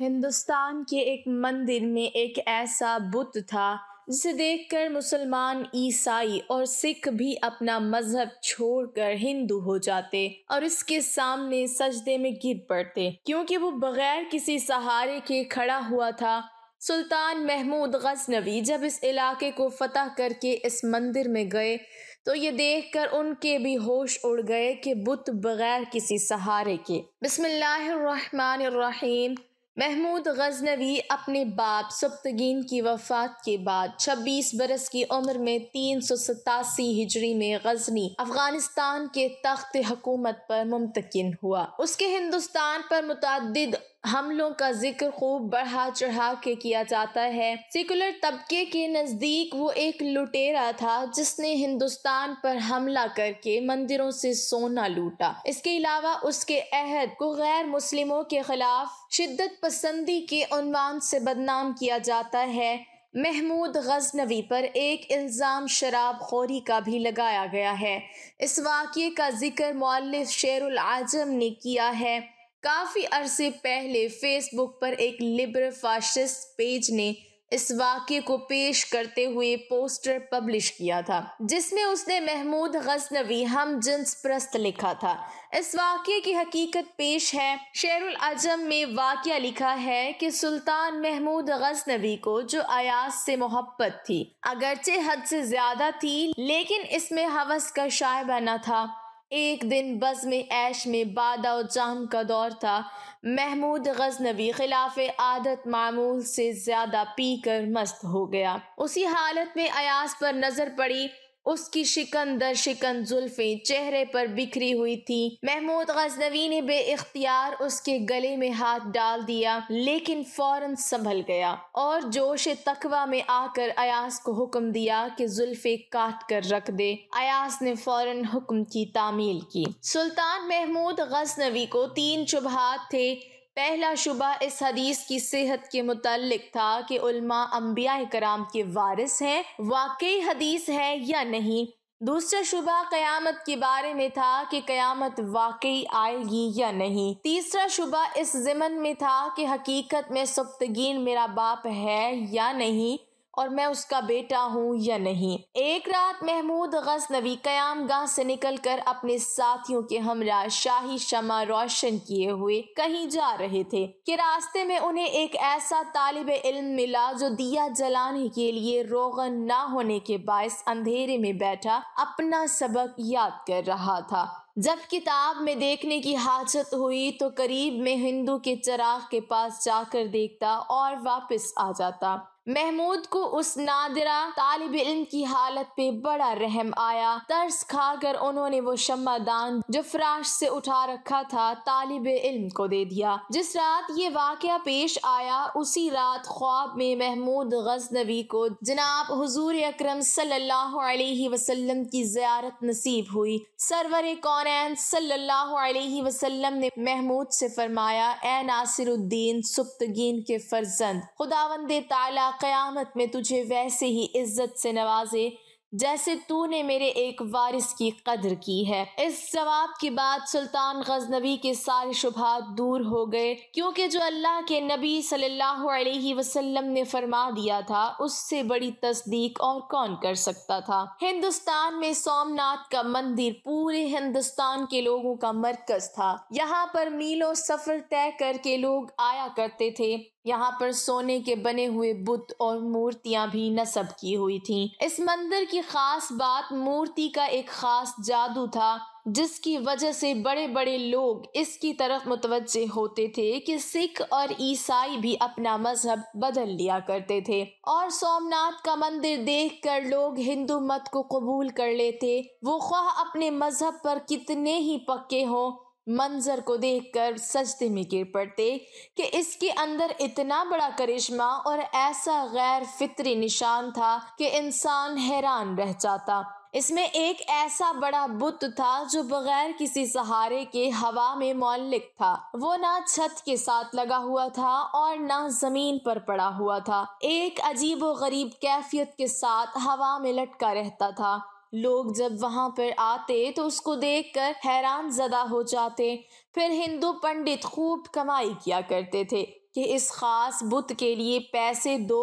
हिंदुस्तान के एक मंदिर में एक ऐसा बुत था जिसे देखकर मुसलमान ईसाई और सिख भी अपना मजहब छोड़कर हिंदू हो जाते और इसके सामने सजदे में गिर पड़ते क्योंकि वो बगैर किसी सहारे के खड़ा हुआ था सुल्तान महमूद गजनवी जब इस इलाके को फतह करके इस मंदिर में गए तो ये देखकर उनके भी होश उड़ गए कि बुत बगैर किसी सहारे के बिस्मिल्लाह महमूद गजनवी अपने बाप सप्तगीन की वफात के बाद 26 बरस की उम्र में तीन सौ सतासी हिजरी में गजनी अफगानिस्तान के तख्त हुकूमत पर मुमतकिन हुआ उसके हिंदुस्तान पर मुतद हमलों का जिक्र खूब बढ़ा चढ़ा के किया जाता है सेकुलर तबके के नज़दीक वो एक लुटेरा था जिसने हिंदुस्तान पर हमला करके मंदिरों से सोना लूटा इसके अलावा उसके अहद को गैर मुस्लिमों के खिलाफ शिद्दत पसंदी के उनवान से बदनाम किया जाता है महमूद गजनवी पर एक इल्ज़ाम शराब खोरी का भी लगाया गया है इस वाक़े का जिक्र मौलिफ शेर आजम ने किया है काफ़ी अरसे पहले फेसबुक पर एक लिबर फाशिस्ट पेज ने इस वाक्य को पेश करते हुए पोस्टर पब्लिश किया था जिसमें उसने महमूद गजनवी हम जिन्स प्रस्त लिखा था इस वाक्य की हकीकत पेश है शेरुल अजम में वाक्य लिखा है कि सुल्तान महमूद गजनवी को जो अयास से मोहब्बत थी अगरचे हद से ज्यादा थी लेकिन इसमें हवस का शायबा न था एक दिन बस में ऐश में बादा और जाम का दौर था महमूद गजनवी खिलाफ आदत मामूल से ज़्यादा पीकर मस्त हो गया उसी हालत में अयास पर नज़र पड़ी उसकी शिकन दर शिकन चेहरे पर बिखरी हुई थी महमूद गजनवी ने इख्तियार उसके गले में हाथ डाल दिया लेकिन फौरन संभल गया और जोश तकवा में आकर अयास को हुक्म दिया कि जुल्फे काट कर रख दे अयास ने फौरन हुक्म की तामील की सुल्तान महमूद गजनवी को तीन चुबहत थे पहला शुबा इस हदीस की सेहत के मुतालिक था कि उल्मा अम्बिया कराम के वारिस हैं वाकई हदीस है या नहीं दूसरा शुबा क़यामत के बारे में था कि क़यामत वाकई आएगी या नहीं तीसरा शुबा इस ज़मन में था कि हकीकत में सुप्तगीन मेरा बाप है या नहीं और मैं उसका बेटा हूँ या नहीं एक रात महमूद गजनवी कयाम गाह से निकल कर अपने साथियों के हमरा शाही शमा रोशन किए हुए कहीं जा रहे थे कि रास्ते में उन्हें एक ऐसा तालब इल्म मिला जो दिया जलाने के लिए रोगन ना होने के बायस अंधेरे में बैठा अपना सबक याद कर रहा था जब किताब में देखने की हाजत हुई तो करीब में हिंदू के चराग के पास जाकर देखता और वापस आ जाता महमूद को उस नादरा तालब इल्म की हालत पे बड़ा रहम आया तर्स खाकर उन्होंने वो शम्मा दान जो फराश से उठा रखा था तालब इल्म को दे दिया जिस रात ये वाक़ पेश आया उसी रात ख्वाब में महमूद गजनवी को जनाब हजूर अक्रम सल्लल्लाहु अलैहि वसल्लम की जियारत नसीब हुई सरवर कौन सल्लल्लाहु अलैहि वसल्लम ने महमूद से फरमाया ए नासिरुद्दीन सुप्तगीन के फर्जंद खुदावंद ताला क़यामत में तुझे वैसे ही इज्जत से नवाजे जैसे तूने मेरे एक वारिस की कदर की है इस जवाब के बाद सुल्तान गजनबी के सारे शुभात दूर हो गए क्योंकि जो अल्लाह के नबी सल्लल्लाहु अलैहि वसल्लम ने फरमा दिया था उससे बड़ी तस्दीक और कौन कर सकता था हिंदुस्तान में सोमनाथ का मंदिर पूरे हिंदुस्तान के लोगों का मरकज था यहाँ पर मीलों सफर तय करके लोग आया करते थे यहाँ पर सोने के बने हुए बुत और मूर्तियां भी नस्ब की हुई थीं। इस मंदिर की खास बात मूर्ति का एक खास जादू था जिसकी वजह से बड़े बड़े लोग इसकी तरफ मुतवजह होते थे कि सिख और ईसाई भी अपना मजहब बदल लिया करते थे और सोमनाथ का मंदिर देखकर लोग हिंदू मत को कबूल कर लेते वो ख्वाह अपने मजहब पर कितने ही पक्के हों मंजर को देखकर सजते में गिर पड़ते कि इसके अंदर इतना बड़ा करिश्मा और ऐसा गैर फितरी निशान था कि इंसान हैरान रह जाता इसमें एक ऐसा बड़ा बुत था जो बगैर किसी सहारे के हवा में मौलिक था वो ना छत के साथ लगा हुआ था और ना जमीन पर पड़ा हुआ था एक अजीब व गरीब कैफियत के साथ हवा में लटका रहता था लोग जब वहाँ पर आते तो उसको देखकर हैरान ज़दा हो जाते फिर हिंदू पंडित खूब कमाई किया करते थे कि इस ख़ास बुत के लिए पैसे दो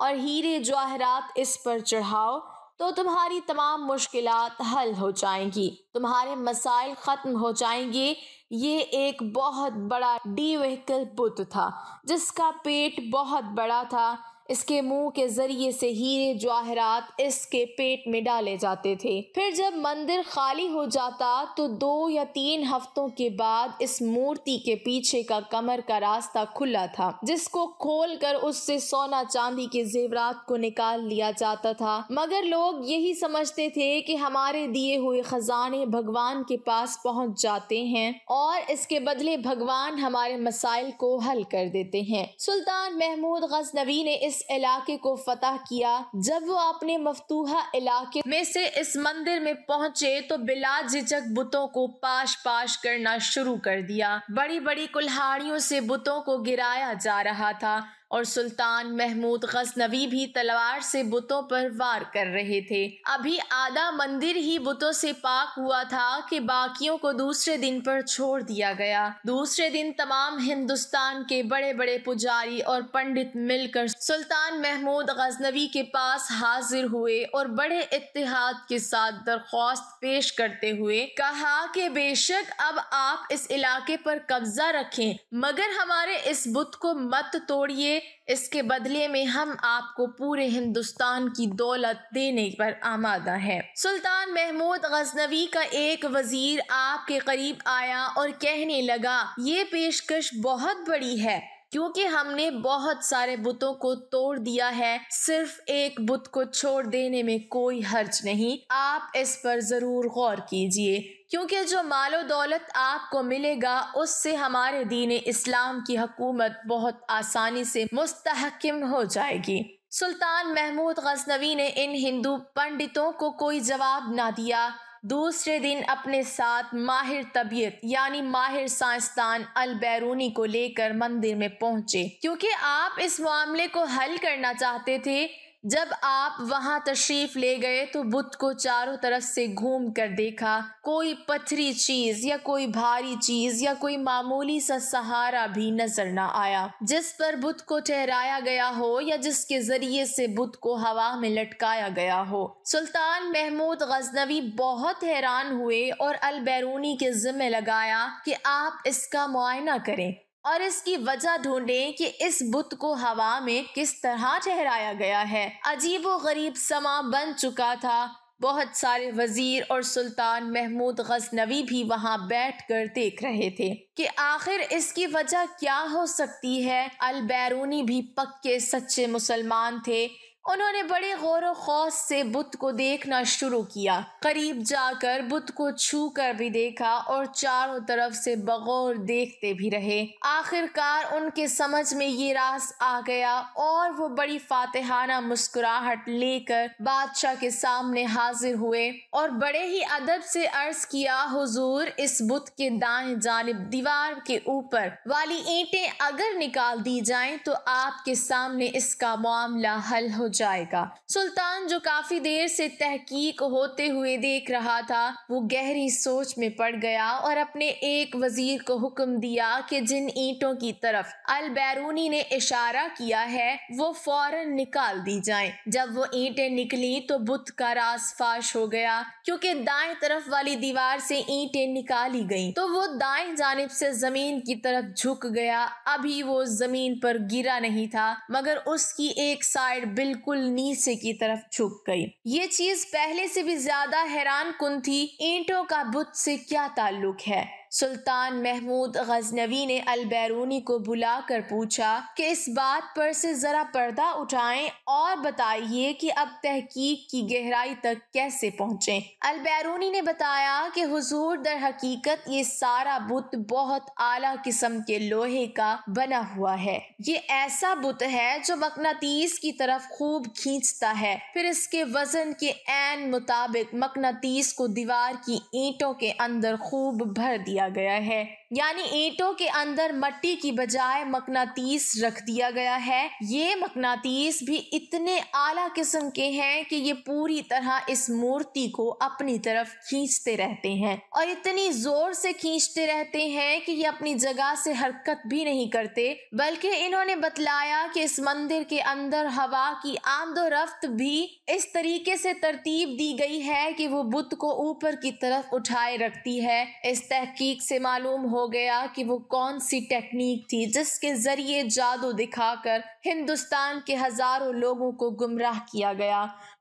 और हीरे जवाहरात इस पर चढ़ाओ तो तुम्हारी तमाम मुश्किल हल हो जाएंगी तुम्हारे मसाइल ख़त्म हो जाएंगे ये एक बहुत बड़ा डी व्हीकल बुत था जिसका पेट बहुत बड़ा था इसके मुंह के जरिए से हीरे जवाहरात इसके पेट में डाले जाते थे फिर जब मंदिर खाली हो जाता तो दो या तीन हफ्तों के बाद इस मूर्ति के पीछे का कमर का रास्ता खुला था जिसको खोल कर उससे सोना चांदी के जेवरात को निकाल लिया जाता था मगर लोग यही समझते थे कि हमारे दिए हुए खजाने भगवान के पास पहुंच जाते हैं और इसके बदले भगवान हमारे मसाइल को हल कर देते हैं सुल्तान महमूद गजनवी ने इस इलाके को फतह किया जब वो अपने मफतूहा इलाके में से इस मंदिर में पहुंचे तो बिला झिझक बुतों को पाश पाश करना शुरू कर दिया बड़ी बड़ी कुल्हाड़ियों से बुतों को गिराया जा रहा था और सुल्तान महमूद गजनवी भी तलवार से बुतों पर वार कर रहे थे अभी आधा मंदिर ही बुतों से पाक हुआ था कि बाकियों को दूसरे दिन पर छोड़ दिया गया दूसरे दिन तमाम हिंदुस्तान के बड़े बड़े पुजारी और पंडित मिलकर सुल्तान महमूद गजनवी के पास हाजिर हुए और बड़े इतिहाद के साथ दरख्वास्त पेश करते हुए कहा कि बेशक अब आप इस इलाके पर कब्जा रखें मगर हमारे इस बुत को मत तोड़िए इसके बदले में हम आपको पूरे हिंदुस्तान की दौलत देने पर आमादा है सुल्तान महमूद गजनवी का एक वजीर आपके करीब आया और कहने लगा ये पेशकश बहुत बड़ी है क्योंकि हमने बहुत सारे बुतों को तोड़ दिया है सिर्फ एक बुत को छोड़ देने में कोई हर्ज नहीं आप इस पर जरूर गौर कीजिए क्योंकि जो मालो दौलत आपको मिलेगा उससे हमारे दीन इस्लाम की हकूमत बहुत आसानी से मुस्तहकम हो जाएगी सुल्तान महमूद गजनवी ने इन हिंदू पंडितों को कोई जवाब ना दिया दूसरे दिन अपने साथ माहिर तबीयत यानी माहिर साइंसदान अल बैरूनी को लेकर मंदिर में पहुंचे क्योंकि आप इस मामले को हल करना चाहते थे जब आप वहां तशरीफ ले गए तो बुद्ध को चारों तरफ से घूम कर देखा कोई पथरी चीज या कोई भारी चीज या कोई मामूली सा सहारा भी नजर न आया जिस पर बुद्ध को ठहराया गया हो या जिसके जरिए से बुद्ध को हवा में लटकाया गया हो सुल्तान महमूद गजनवी बहुत हैरान हुए और अल बैरूनी के जिम्मे लगाया कि आप इसका मुआयना करें और इसकी वजह ढूंढें कि इस बुत को हवा में किस तरह ठहराया गया है अजीब व गरीब समा बन चुका था बहुत सारे वजीर और सुल्तान महमूद गजनवी भी वहां बैठकर देख रहे थे कि आखिर इसकी वजह क्या हो सकती है अल बैरूनी भी पक्के सच्चे मुसलमान थे उन्होंने बड़े गौर खौस से बुत को देखना शुरू किया करीब जाकर बुत को छू कर भी देखा और चारों तरफ से बगौर देखते भी रहे आखिरकार उनके समझ में ये रास आ गया और वो बड़ी फातेहाना मुस्कुराहट लेकर बादशाह के सामने हाजिर हुए और बड़े ही अदब से अर्ज किया हुजूर इस बुत के दाएं जानब दीवार के ऊपर वाली ईंटें अगर निकाल दी जाए तो आपके सामने इसका मामला हल हो जाए जाएगा सुल्तान जो काफी देर से तहकीक होते हुए देख रहा था वो गहरी सोच में पड़ गया और अपने एक वजीर को हुक्म दिया कि जिन ईंटों की तरफ अल बैरूनी ने इशारा किया है वो फौरन निकाल दी जाए जब वो ईंटें निकली तो बुत का रास फाश हो गया क्योंकि दाएं तरफ वाली दीवार से ईंटें निकाली गईं तो वो दाएं जानब से जमीन की तरफ झुक गया अभी वो जमीन पर गिरा नहीं था मगर उसकी एक साइड बिल्कुल बिल्कुल नीचे की तरफ झुक गई ये चीज पहले से भी ज्यादा हैरान कुन थी ईंटों का बुत से क्या ताल्लुक है सुल्तान महमूद गजनवी ने अलबैरूनी को बुला कर पूछा कि इस बात पर से ज़रा पर्दा उठाएं और बताइए कि अब तहकीक की गहराई तक कैसे पहुँचें अलबैरूनी ने बताया कि हुजूर दर हकीकत ये सारा बुत बहुत आला किस्म के लोहे का बना हुआ है ये ऐसा बुत है जो मकनातीस की तरफ खूब खींचता है फिर इसके वजन के एन मुताबिक मकनातीस को दीवार की ईंटों के अंदर खूब भर दिया दिया गया है यानी ईंटों के अंदर मट्टी की बजाय मकनातीस रख दिया गया है ये मकनातीस भी इतने आला किस्म के हैं कि ये पूरी तरह इस मूर्ति को अपनी तरफ खींचते रहते हैं और इतनी जोर से खींचते रहते हैं कि ये अपनी जगह से हरकत भी नहीं करते बल्कि इन्होंने बतलाया कि इस मंदिर के अंदर हवा की आमदोरफ्त भी इस तरीके से तरतीब दी गई है कि वो बुद्ध को ऊपर की तरफ उठाए रखती है इस तहकीक से मालूम हो हो गया कि वो कौन सी टेक्निक थी जिसके जरिए जादू दिखाकर हिंदुस्तान के हजारों लोगों को गुमराह किया गया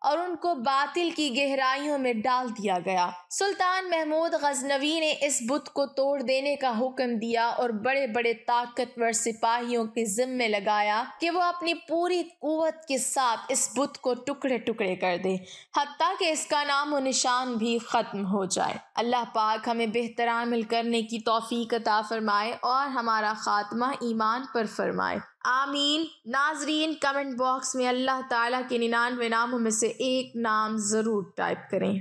और उनको बातिल की गहराइयों में डाल दिया गया सुल्तान महमूद गजनवी ने इस बुत को तोड़ देने का हुक्म दिया और बड़े बड़े ताकतवर सिपाहियों के जिम्मे लगाया कि वो अपनी पूरी कुत के साथ इस बुत को टुकड़े टुकड़े कर दे हती के इसका नाम और निशान भी खत्म हो जाए अल्लाह पाक हमें बेहतरामिल करने की तोफ़ी तौफीक अता फरमाए और हमारा ख़ात्मा ईमान पर फरमाए आमीन नाजरीन कमेंट बॉक्स में अल्लाह ताला के निन्यानवे नामों में से एक नाम ज़रूर टाइप करें